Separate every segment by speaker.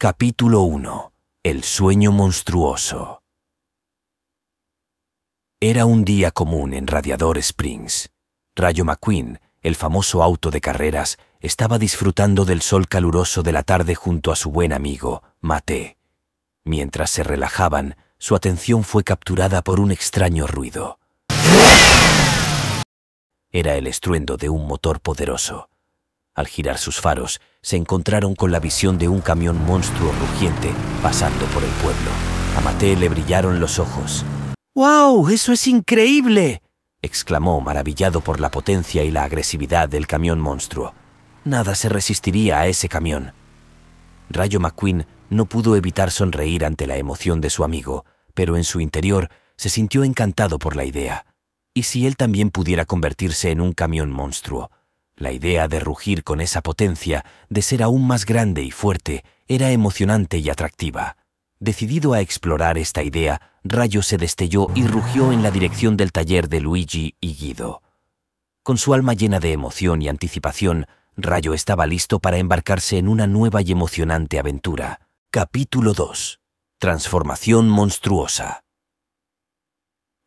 Speaker 1: Capítulo 1. El sueño monstruoso. Era un día común en Radiador Springs. Rayo McQueen, el famoso auto de carreras, estaba disfrutando del sol caluroso de la tarde junto a su buen amigo, Mate. Mientras se relajaban, su atención fue capturada por un extraño ruido. Era el estruendo de un motor poderoso. Al girar sus faros, se encontraron con la visión de un camión monstruo rugiente pasando por el pueblo. A Mate le brillaron los ojos. ¡Wow! ¡Eso es increíble! exclamó, maravillado por la potencia y la agresividad del camión monstruo. Nada se resistiría a ese camión. Rayo McQueen no pudo evitar sonreír ante la emoción de su amigo, pero en su interior se sintió encantado por la idea. ¿Y si él también pudiera convertirse en un camión monstruo? La idea de rugir con esa potencia, de ser aún más grande y fuerte, era emocionante y atractiva. Decidido a explorar esta idea, Rayo se destelló y rugió en la dirección del taller de Luigi y Guido. Con su alma llena de emoción y anticipación, Rayo estaba listo para embarcarse en una nueva y emocionante aventura. Capítulo 2. Transformación monstruosa.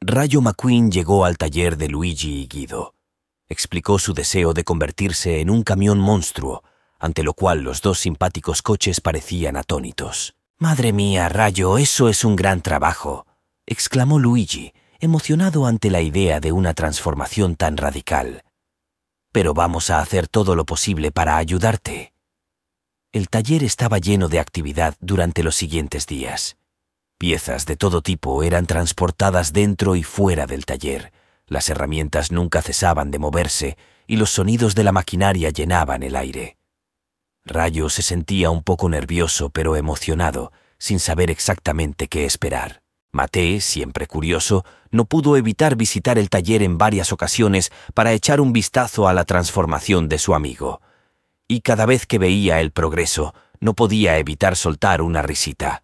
Speaker 1: Rayo McQueen llegó al taller de Luigi y Guido explicó su deseo de convertirse en un camión monstruo, ante lo cual los dos simpáticos coches parecían atónitos. Madre mía, rayo, eso es un gran trabajo, exclamó Luigi, emocionado ante la idea de una transformación tan radical. Pero vamos a hacer todo lo posible para ayudarte. El taller estaba lleno de actividad durante los siguientes días. Piezas de todo tipo eran transportadas dentro y fuera del taller, las herramientas nunca cesaban de moverse y los sonidos de la maquinaria llenaban el aire. Rayo se sentía un poco nervioso pero emocionado, sin saber exactamente qué esperar. Mate, siempre curioso, no pudo evitar visitar el taller en varias ocasiones para echar un vistazo a la transformación de su amigo. Y cada vez que veía el progreso, no podía evitar soltar una risita.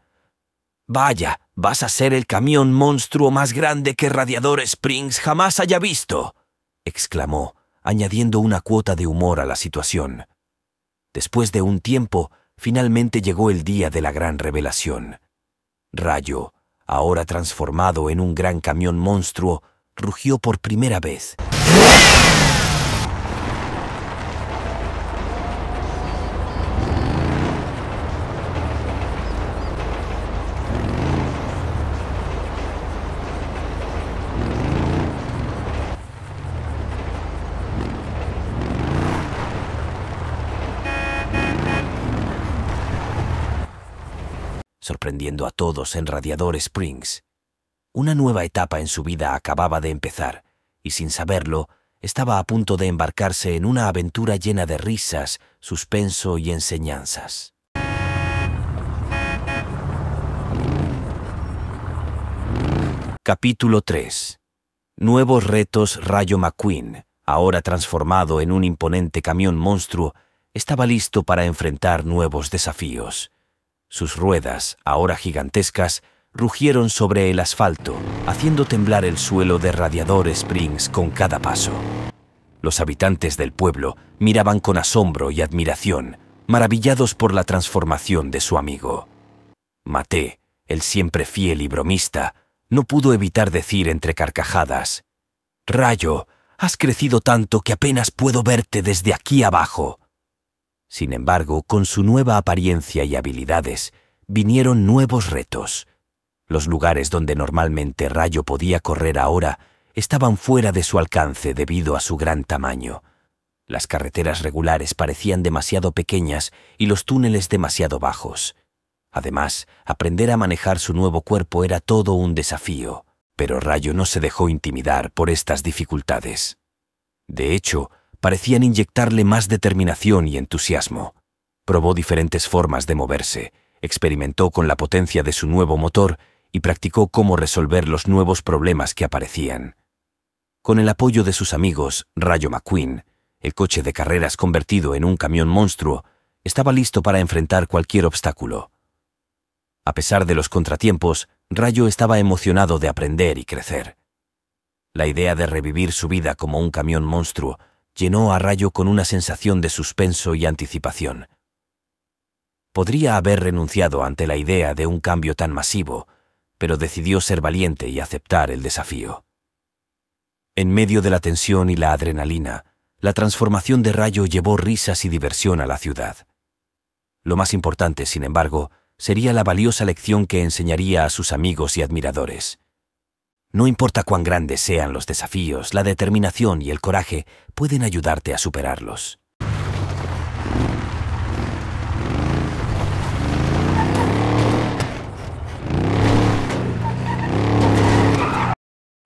Speaker 1: Vaya, Vas a ser el camión monstruo más grande que Radiador Springs jamás haya visto, exclamó, añadiendo una cuota de humor a la situación. Después de un tiempo, finalmente llegó el día de la gran revelación. Rayo, ahora transformado en un gran camión monstruo, rugió por primera vez. sorprendiendo a todos en Radiador Springs. Una nueva etapa en su vida acababa de empezar, y sin saberlo, estaba a punto de embarcarse en una aventura llena de risas, suspenso y enseñanzas. Capítulo 3. Nuevos retos Rayo McQueen, ahora transformado en un imponente camión monstruo, estaba listo para enfrentar nuevos desafíos. Sus ruedas, ahora gigantescas, rugieron sobre el asfalto, haciendo temblar el suelo de Radiador Springs con cada paso. Los habitantes del pueblo miraban con asombro y admiración, maravillados por la transformación de su amigo. Mate, el siempre fiel y bromista, no pudo evitar decir entre carcajadas, Rayo, has crecido tanto que apenas puedo verte desde aquí abajo. Sin embargo, con su nueva apariencia y habilidades, vinieron nuevos retos. Los lugares donde normalmente Rayo podía correr ahora estaban fuera de su alcance debido a su gran tamaño. Las carreteras regulares parecían demasiado pequeñas y los túneles demasiado bajos. Además, aprender a manejar su nuevo cuerpo era todo un desafío, pero Rayo no se dejó intimidar por estas dificultades. De hecho, parecían inyectarle más determinación y entusiasmo. Probó diferentes formas de moverse, experimentó con la potencia de su nuevo motor y practicó cómo resolver los nuevos problemas que aparecían. Con el apoyo de sus amigos, Rayo McQueen, el coche de carreras convertido en un camión monstruo, estaba listo para enfrentar cualquier obstáculo. A pesar de los contratiempos, Rayo estaba emocionado de aprender y crecer. La idea de revivir su vida como un camión monstruo llenó a Rayo con una sensación de suspenso y anticipación. Podría haber renunciado ante la idea de un cambio tan masivo, pero decidió ser valiente y aceptar el desafío. En medio de la tensión y la adrenalina, la transformación de Rayo llevó risas y diversión a la ciudad. Lo más importante, sin embargo, sería la valiosa lección que enseñaría a sus amigos y admiradores. No importa cuán grandes sean los desafíos, la determinación y el coraje pueden ayudarte a superarlos.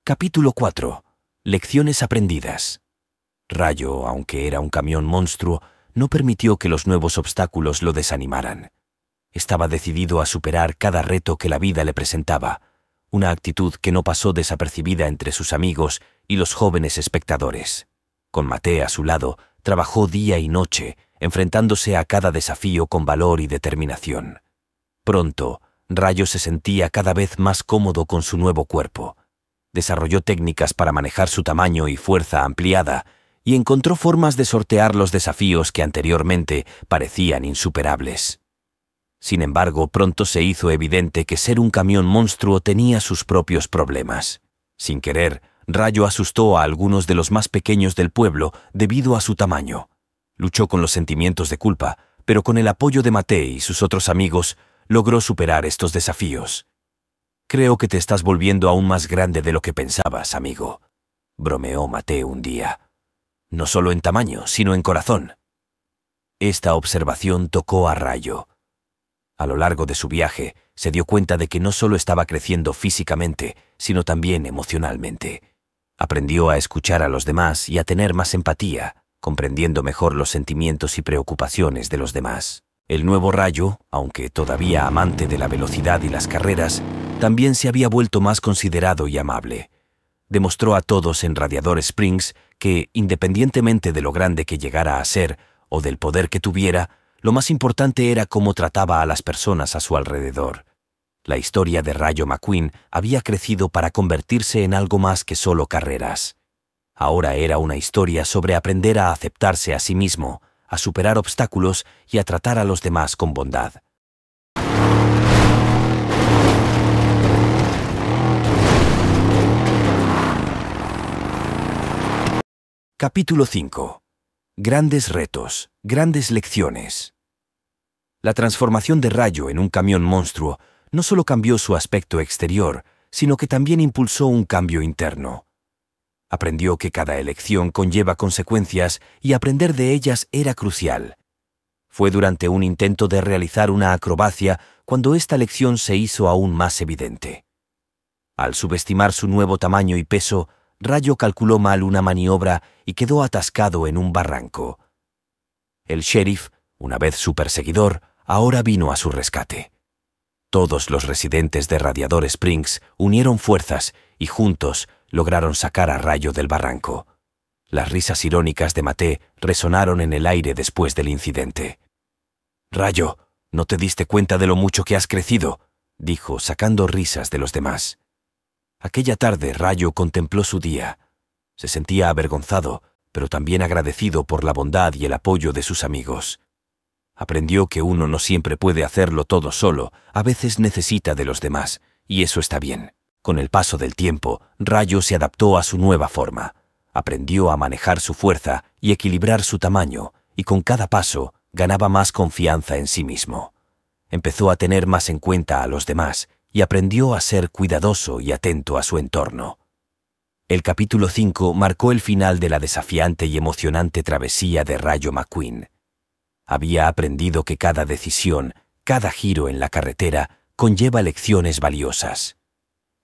Speaker 1: Capítulo 4. Lecciones aprendidas. Rayo, aunque era un camión monstruo, no permitió que los nuevos obstáculos lo desanimaran. Estaba decidido a superar cada reto que la vida le presentaba, una actitud que no pasó desapercibida entre sus amigos y los jóvenes espectadores. Con Mate a su lado, trabajó día y noche, enfrentándose a cada desafío con valor y determinación. Pronto, Rayo se sentía cada vez más cómodo con su nuevo cuerpo. Desarrolló técnicas para manejar su tamaño y fuerza ampliada, y encontró formas de sortear los desafíos que anteriormente parecían insuperables. Sin embargo, pronto se hizo evidente que ser un camión monstruo tenía sus propios problemas. Sin querer, Rayo asustó a algunos de los más pequeños del pueblo debido a su tamaño. Luchó con los sentimientos de culpa, pero con el apoyo de Mate y sus otros amigos, logró superar estos desafíos. Creo que te estás volviendo aún más grande de lo que pensabas, amigo, bromeó Mate un día. No solo en tamaño, sino en corazón. Esta observación tocó a Rayo a lo largo de su viaje, se dio cuenta de que no solo estaba creciendo físicamente, sino también emocionalmente. Aprendió a escuchar a los demás y a tener más empatía, comprendiendo mejor los sentimientos y preocupaciones de los demás. El nuevo rayo, aunque todavía amante de la velocidad y las carreras, también se había vuelto más considerado y amable. Demostró a todos en Radiador Springs que, independientemente de lo grande que llegara a ser o del poder que tuviera, lo más importante era cómo trataba a las personas a su alrededor. La historia de Rayo McQueen había crecido para convertirse en algo más que solo carreras. Ahora era una historia sobre aprender a aceptarse a sí mismo, a superar obstáculos y a tratar a los demás con bondad. Capítulo 5 Grandes retos, grandes lecciones. La transformación de Rayo en un camión monstruo no solo cambió su aspecto exterior, sino que también impulsó un cambio interno. Aprendió que cada elección conlleva consecuencias y aprender de ellas era crucial. Fue durante un intento de realizar una acrobacia cuando esta lección se hizo aún más evidente. Al subestimar su nuevo tamaño y peso, Rayo calculó mal una maniobra y quedó atascado en un barranco. El sheriff, una vez su perseguidor, ahora vino a su rescate. Todos los residentes de Radiador Springs unieron fuerzas y juntos lograron sacar a Rayo del barranco. Las risas irónicas de Mate resonaron en el aire después del incidente. Rayo, ¿no te diste cuenta de lo mucho que has crecido? dijo, sacando risas de los demás. Aquella tarde Rayo contempló su día. Se sentía avergonzado, pero también agradecido por la bondad y el apoyo de sus amigos. Aprendió que uno no siempre puede hacerlo todo solo, a veces necesita de los demás, y eso está bien. Con el paso del tiempo, Rayo se adaptó a su nueva forma. Aprendió a manejar su fuerza y equilibrar su tamaño, y con cada paso ganaba más confianza en sí mismo. Empezó a tener más en cuenta a los demás y aprendió a ser cuidadoso y atento a su entorno. El capítulo 5 marcó el final de la desafiante y emocionante travesía de Rayo McQueen. Había aprendido que cada decisión, cada giro en la carretera, conlleva lecciones valiosas.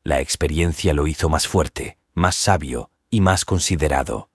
Speaker 1: La experiencia lo hizo más fuerte, más sabio y más considerado.